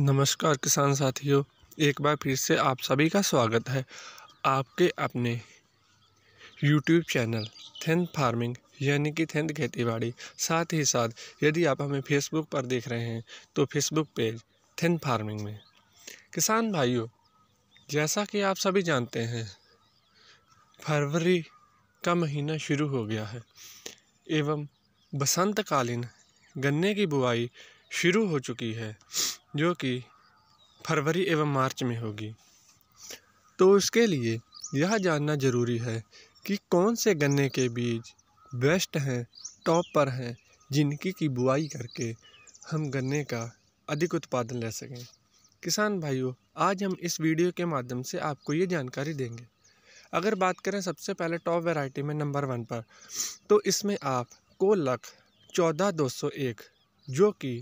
नमस्कार किसान साथियों एक बार फिर से आप सभी का स्वागत है आपके अपने YouTube चैनल थेंद फार्मिंग यानी कि थेंथ खेतीबाड़ी साथ ही साथ यदि आप हमें फेसबुक पर देख रहे हैं तो फेसबुक पेज थेंद फार्मिंग में किसान भाइयों जैसा कि आप सभी जानते हैं फरवरी का महीना शुरू हो गया है एवं बसंतकालीन गन्ने की बुआई शुरू हो चुकी है जो कि फरवरी एवं मार्च में होगी तो उसके लिए यह जानना ज़रूरी है कि कौन से गन्ने के बीज बेस्ट हैं टॉप पर हैं जिनकी की बुआई करके हम गन्ने का अधिक उत्पादन ले सकें किसान भाइयों आज हम इस वीडियो के माध्यम से आपको ये जानकारी देंगे अगर बात करें सबसे पहले टॉप वैरायटी में नंबर वन पर तो इसमें आप कोलक लख चौदह दो सौ एक जो कि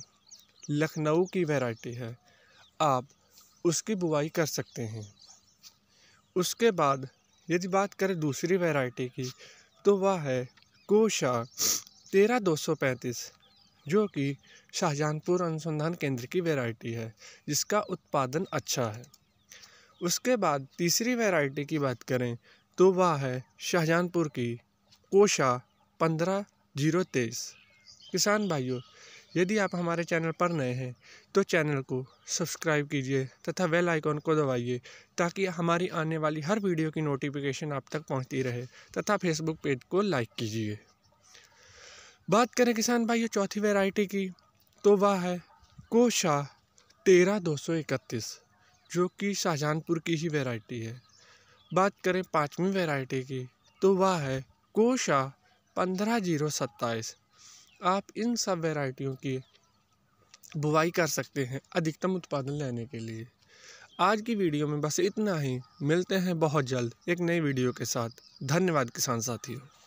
लखनऊ की वैरायटी है आप उसकी बुआई कर सकते हैं उसके बाद यदि बात करें दूसरी वैरायटी की तो वह है कोशा तेरह दो सौ पैंतीस जो कि शाहजहानपुर अनुसंधान केंद्र की वैरायटी है जिसका उत्पादन अच्छा है उसके बाद तीसरी वैरायटी की बात करें तो वह है शाहजहानपुर की कोशा पंद्रह जीरो तेईस किसान भाइयों यदि आप हमारे चैनल पर नए हैं तो चैनल को सब्सक्राइब कीजिए तथा बेल आइकॉन को दबाइए ताकि हमारी आने वाली हर वीडियो की नोटिफिकेशन आप तक पहुंचती रहे तथा फेसबुक पेज को लाइक कीजिए बात करें किसान भाइयों चौथी वैरायटी की तो वह है कोशा तेरह दो सौ इकतीस जो कि शाहजहानपुर की ही वैरायटी है बात करें पाँचवीं वैरायटी की तो वह है कोशा पंद्रह जीरो सत्ताईस आप इन सब वैरायटियों की बुवाई कर सकते हैं अधिकतम उत्पादन लेने के लिए आज की वीडियो में बस इतना ही मिलते हैं बहुत जल्द एक नई वीडियो के साथ धन्यवाद किसान साथियों